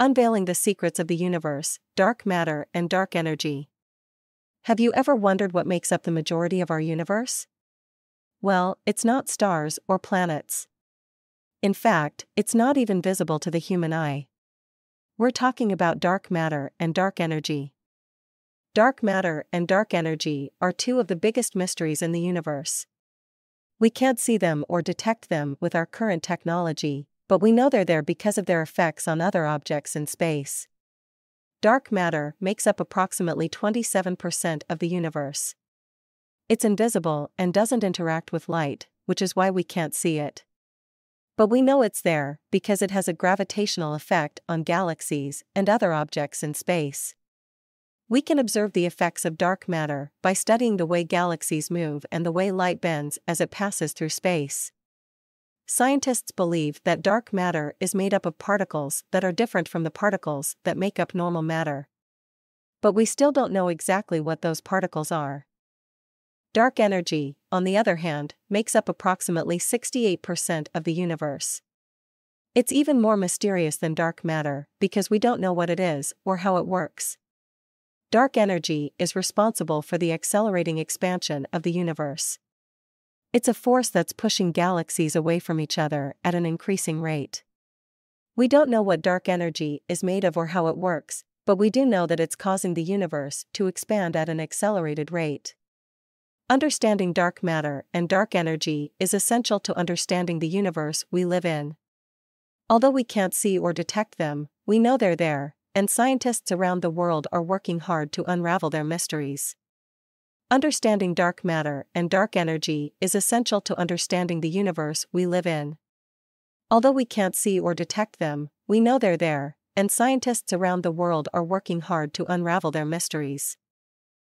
Unveiling the Secrets of the Universe Dark Matter and Dark Energy. Have you ever wondered what makes up the majority of our universe? Well, it's not stars or planets. In fact, it's not even visible to the human eye. We're talking about dark matter and dark energy. Dark matter and dark energy are two of the biggest mysteries in the universe. We can't see them or detect them with our current technology, but we know they're there because of their effects on other objects in space. Dark matter makes up approximately 27% of the universe. It's invisible and doesn't interact with light, which is why we can't see it. But we know it's there because it has a gravitational effect on galaxies and other objects in space. We can observe the effects of dark matter by studying the way galaxies move and the way light bends as it passes through space. Scientists believe that dark matter is made up of particles that are different from the particles that make up normal matter. But we still don't know exactly what those particles are. Dark energy, on the other hand, makes up approximately 68% of the universe. It's even more mysterious than dark matter because we don't know what it is or how it works. Dark energy is responsible for the accelerating expansion of the universe. It's a force that's pushing galaxies away from each other at an increasing rate. We don't know what dark energy is made of or how it works, but we do know that it's causing the universe to expand at an accelerated rate. Understanding dark matter and dark energy is essential to understanding the universe we live in. Although we can't see or detect them, we know they're there, and scientists around the world are working hard to unravel their mysteries. Understanding dark matter and dark energy is essential to understanding the universe we live in. Although we can't see or detect them, we know they're there, and scientists around the world are working hard to unravel their mysteries.